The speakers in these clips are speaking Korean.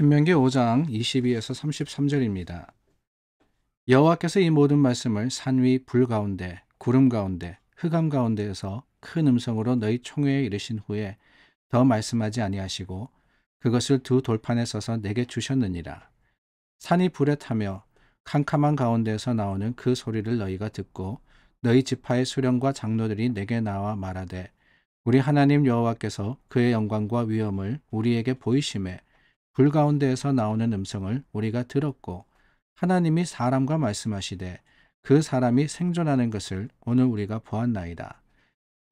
신명기 5장 22에서 33절입니다. 여호와께서 이 모든 말씀을 산 위 불 가운데 구름 가운데 흑암 가운데에서 큰 음성으로 너희 총회에 이르신 후에 더 말씀하지 아니하시고 그것을 두 돌판에 써서 내게 주셨느니라. 산이 불에 타며 캄캄한 가운데에서 나오는 그 소리를 너희가 듣고 너희 지파의 수령과 장로들이 내게 나와 말하되 우리 하나님 여호와께서 그의 영광과 위엄을 우리에게 보이심에 불 가운데에서 나오는 음성을 우리가 들었고 하나님이 사람과 말씀하시되 그 사람이 생존하는 것을 오늘 우리가 보았나이다.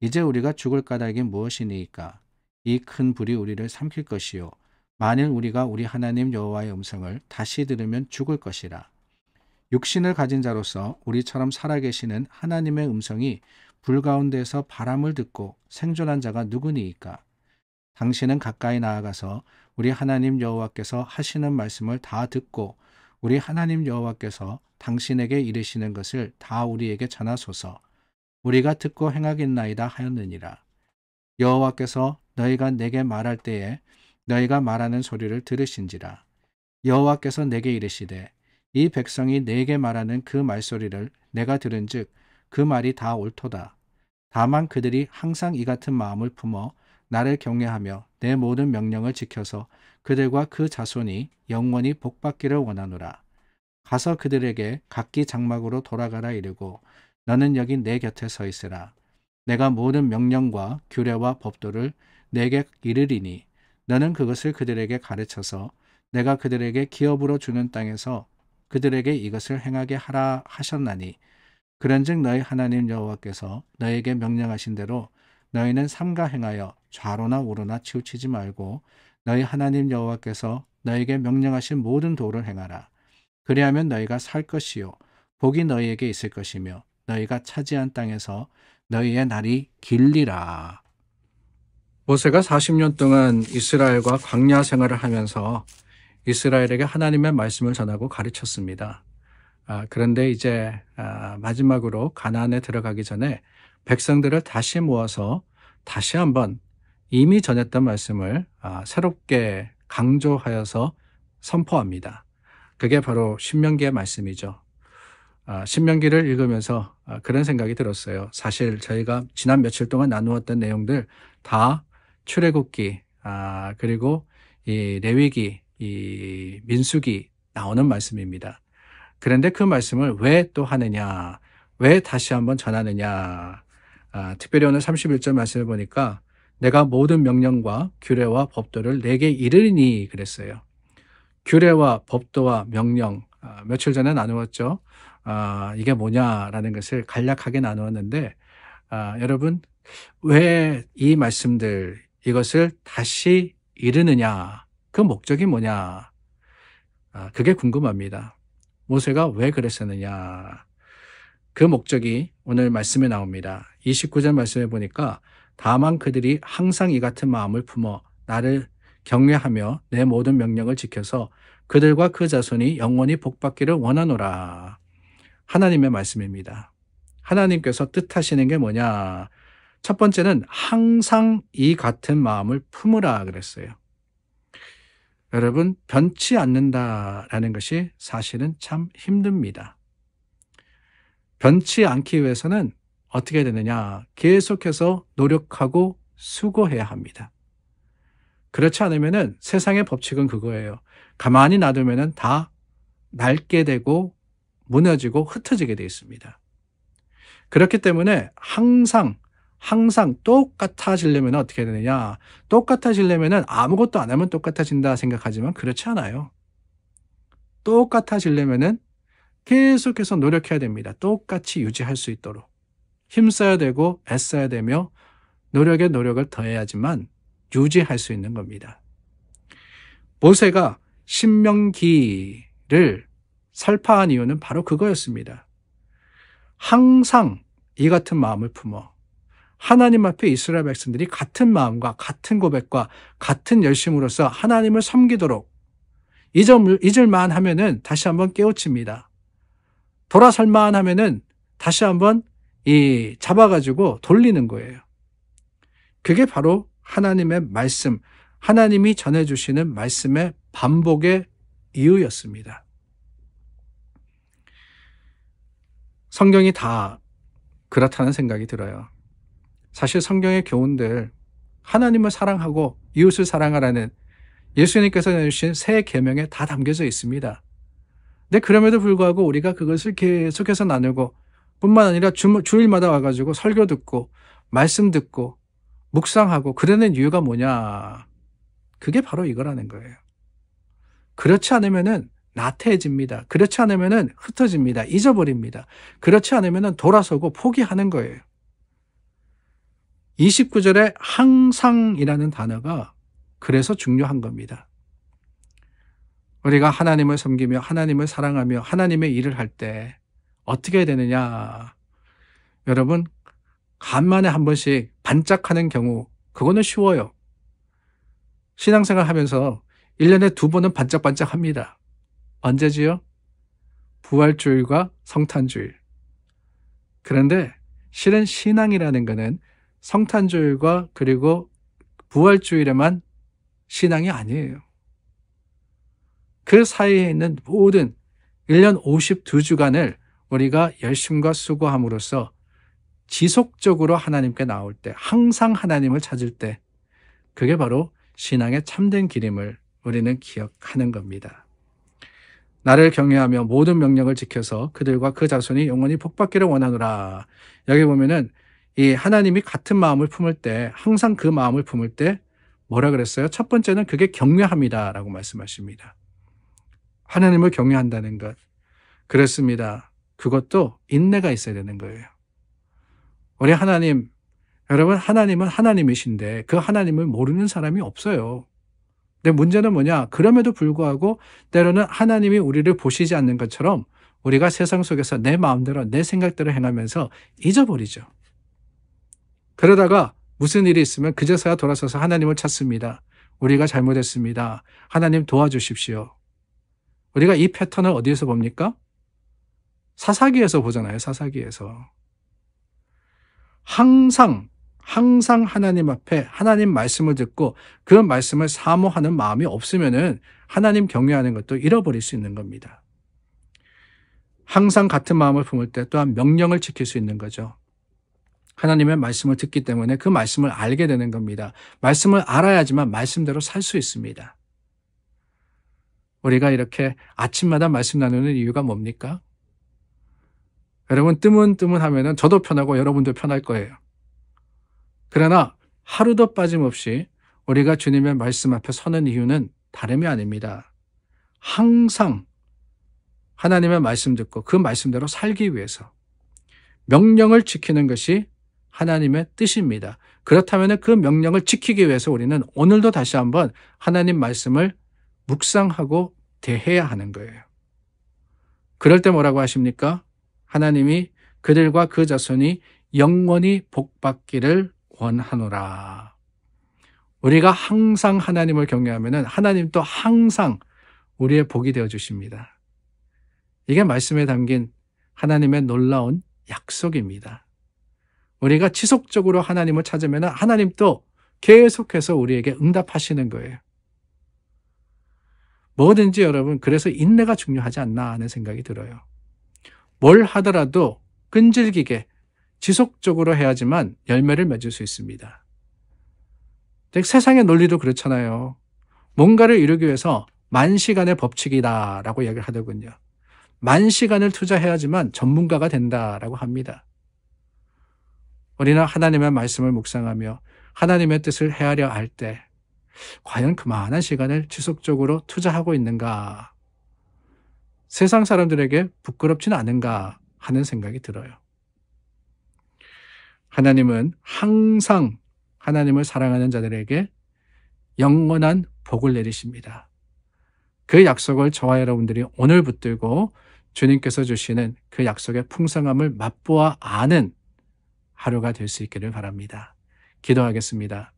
이제 우리가 죽을 까닭이 무엇이니까 이 큰 불이 우리를 삼킬 것이요 만일 우리가 우리 하나님 여호와의 음성을 다시 들으면 죽을 것이라. 육신을 가진 자로서 우리처럼 살아계시는 하나님의 음성이 불 가운데서 바람을 듣고 생존한 자가 누구니이까? 당신은 가까이 나아가서 우리 하나님 여호와께서 하시는 말씀을 다 듣고 우리 하나님 여호와께서 당신에게 이르시는 것을 다 우리에게 전하소서 우리가 듣고 행하겠나이다 하였느니라 여호와께서 너희가 내게 말할 때에 너희가 말하는 소리를 들으신지라 여호와께서 내게 이르시되 이 백성이 내게 말하는 그 말소리를 내가 들은즉 그 말이 다 옳도다 다만 그들이 항상 이 같은 마음을 품어 나를 경외하며 내 모든 명령을 지켜서 그들과 그 자손이 영원히 복받기를 원하노라. 가서 그들에게 각기 장막으로 돌아가라 이르고 너는 여기 내 곁에 서 있으라. 내가 모든 명령과 규례와 법도를 내게 이르리니 너는 그것을 그들에게 가르쳐서 내가 그들에게 기업으로 주는 땅에서 그들에게 이것을 행하게 하라 하셨나니 그런즉 너희 하나님 여호와께서 너에게 명령하신 대로 너희는 삼가 행하여 좌로나 우로나 치우치지 말고 너희 하나님 여호와께서 너에게 희 명령하신 모든 도를 행하라. 그리하면 너희가 살 것이요 복이 너희에게 있을 것이며 너희가 차지한 땅에서 너희의 날이 길리라. 모세가 40년 동안 이스라엘과 광야 생활을 하면서 이스라엘에게 하나님의 말씀을 전하고 가르쳤습니다. 아, 그런데 이제 아, 마지막으로 가나안에 들어가기 전에 백성들을 다시 모아서 다시 한번 이미 전했던 말씀을 아, 새롭게 강조하여서 선포합니다. 그게 바로 신명기의 말씀이죠. 아, 신명기를 읽으면서 아, 그런 생각이 들었어요. 사실 저희가 지난 며칠 동안 나누었던 내용들 다 출애굽기 그리고 이 레위기, 이 민수기 나오는 말씀입니다. 그런데 그 말씀을 왜 또 하느냐, 왜 다시 한번 전하느냐 아, 특별히 오늘 31절 말씀을 보니까 내가 모든 명령과 규례와 법도를 내게 이르니 그랬어요. 규례와 법도와 명령 아, 며칠 전에 나누었죠. 아, 이게 뭐냐라는 것을 간략하게 나누었는데 아, 여러분 왜 이 말씀들 이것을 다시 이르느냐 그 목적이 뭐냐 아, 그게 궁금합니다. 모세가 왜 그랬었느냐 그 목적이 오늘 말씀에 나옵니다. 29절 말씀해 보니까 다만 그들이 항상 이 같은 마음을 품어 나를 경외하며 내 모든 명령을 지켜서 그들과 그 자손이 영원히 복받기를 원하노라. 하나님의 말씀입니다. 하나님께서 뜻하시는 게 뭐냐? 첫 번째는 항상 이 같은 마음을 품으라 그랬어요. 여러분, 변치 않는다라는 것이 사실은 참 힘듭니다. 변치 않기 위해서는 어떻게 되느냐? 계속해서 노력하고 수고해야 합니다. 그렇지 않으면 세상의 법칙은 그거예요. 가만히 놔두면다 낡게 되고 무너지고 흩어지게 되어 있습니다. 그렇기 때문에 항상 항상 똑같아지려면 어떻게 되느냐? 똑같아지려면 아무것도 안 하면 똑같아진다 생각하지만 그렇지 않아요. 똑같아지려면 계속해서 노력해야 됩니다. 똑같이 유지할 수 있도록. 힘써야 되고 애써야 되며 노력에 노력을 더해야지만 유지할 수 있는 겁니다. 모세가 신명기를 살파한 이유는 바로 그거였습니다. 항상 이 같은 마음을 품어 하나님 앞에 이스라엘 백성들이 같은 마음과 같은 고백과 같은 열심으로서 하나님을 섬기도록 잊을, 잊을만 하면은 다시 한번 깨우칩니다. 돌아설만 하면은 다시 한번 이 잡아가지고 돌리는 거예요. 그게 바로 하나님의 말씀, 하나님이 전해주시는 말씀의 반복의 이유였습니다. 성경이 다 그렇다는 생각이 들어요. 사실 성경의 교훈들, 하나님을 사랑하고 이웃을 사랑하라는 예수님께서 내주신 새 계명에 다 담겨져 있습니다. 근데 그럼에도 불구하고 우리가 그것을 계속해서 나누고 뿐만 아니라 주, 주일마다 와가지고 설교 듣고 말씀 듣고 묵상하고 그러는 이유가 뭐냐. 그게 바로 이거라는 거예요. 그렇지 않으면은 나태해집니다. 그렇지 않으면은 흩어집니다. 잊어버립니다. 그렇지 않으면은 돌아서고 포기하는 거예요. 29절에 항상이라는 단어가 그래서 중요한 겁니다. 우리가 하나님을 섬기며 하나님을 사랑하며 하나님의 일을 할때 어떻게 해야 되느냐. 여러분, 간만에 한 번씩 반짝하는 경우, 그거는 쉬워요. 신앙생활 하면서 1년에 두 번은 반짝반짝 합니다. 언제지요? 부활주일과 성탄주일. 그런데 실은 신앙이라는 것은 성탄주일과 그리고 부활주일에만 신앙이 아니에요. 그 사이에 있는 모든 1년 52주간을 우리가 열심과 수고함으로써 지속적으로 하나님께 나올 때, 항상 하나님을 찾을 때, 그게 바로 신앙의 참된 기림을 우리는 기억하는 겁니다. 나를 경외하며 모든 명령을 지켜서 그들과 그 자손이 영원히 복받기를 원하노라. 여기 보면은 이 하나님이 같은 마음을 품을 때 항상 그 마음을 품을 때 뭐라 그랬어요? 첫 번째는 그게 경외합니다라고 말씀하십니다. 하나님을 경외한다는 것. 그렇습니다. 그것도 인내가 있어야 되는 거예요. 우리 하나님, 여러분, 하나님은 하나님이신데 그 하나님을 모르는 사람이 없어요. 근데 문제는 뭐냐? 그럼에도 불구하고 때로는 하나님이 우리를 보시지 않는 것처럼 우리가 세상 속에서 내 마음대로 내 생각대로 행하면서 잊어버리죠. 그러다가 무슨 일이 있으면 그제서야 돌아서서 하나님을 찾습니다. 우리가 잘못했습니다. 하나님 도와주십시오. 우리가 이 패턴을 어디에서 봅니까? 사사기에서 보잖아요. 사사기에서. 항상 항상 하나님 앞에 하나님 말씀을 듣고 그런 말씀을 사모하는 마음이 없으면은 하나님 경외하는 것도 잃어버릴 수 있는 겁니다. 항상 같은 마음을 품을 때 또한 명령을 지킬 수 있는 거죠. 하나님의 말씀을 듣기 때문에 그 말씀을 알게 되는 겁니다. 말씀을 알아야지만 말씀대로 살 수 있습니다. 우리가 이렇게 아침마다 말씀 나누는 이유가 뭡니까? 여러분 뜨문뜨문 하면은 저도 편하고 여러분도 편할 거예요. 그러나 하루도 빠짐없이 우리가 주님의 말씀 앞에 서는 이유는 다름이 아닙니다. 항상 하나님의 말씀 듣고 그 말씀대로 살기 위해서 명령을 지키는 것이 하나님의 뜻입니다. 그렇다면 그 명령을 지키기 위해서 우리는 오늘도 다시 한번 하나님 말씀을 묵상하고 대해야 하는 거예요. 그럴 때 뭐라고 하십니까? 하나님이 그들과 그 자손이 영원히 복받기를 원하노라. 우리가 항상 하나님을 경외하면 하나님도 항상 우리의 복이 되어 주십니다. 이게 말씀에 담긴 하나님의 놀라운 약속입니다. 우리가 지속적으로 하나님을 찾으면 하나님도 계속해서 우리에게 응답하시는 거예요. 뭐든지 여러분, 그래서 인내가 중요하지 않나 하는 생각이 들어요. 뭘 하더라도 끈질기게 지속적으로 해야지만 열매를 맺을 수 있습니다. 세상의 논리도 그렇잖아요. 뭔가를 이루기 위해서 만 시간의 법칙이다라고 이야기를 하더군요. 만 시간을 투자해야지만 전문가가 된다라고 합니다. 우리는 하나님의 말씀을 묵상하며 하나님의 뜻을 헤아려 할 때 과연 그만한 시간을 지속적으로 투자하고 있는가 세상 사람들에게 부끄럽지는 않은가 하는 생각이 들어요. 하나님은 항상 하나님을 사랑하는 자들에게 영원한 복을 내리십니다. 그 약속을 저와 여러분들이 오늘 붙들고 주님께서 주시는 그 약속의 풍성함을 맛보아 아는 하루가 될 수 있기를 바랍니다. 기도하겠습니다.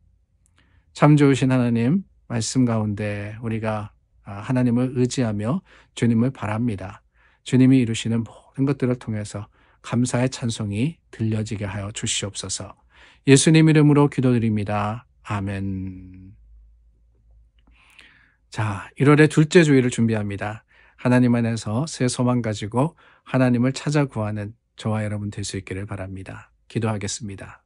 참 좋으신 하나님, 말씀 가운데 우리가 아, 하나님을 의지하며 주님을 바랍니다. 주님이 이루시는 모든 것들을 통해서 감사의 찬송이 들려지게 하여 주시옵소서. 예수님 이름으로 기도드립니다. 아멘. 자, 1월의 둘째 주일을 준비합니다. 하나님 안에서 새 소망 가지고 하나님을 찾아 구하는 저와 여러분 될 수 있기를 바랍니다. 기도하겠습니다.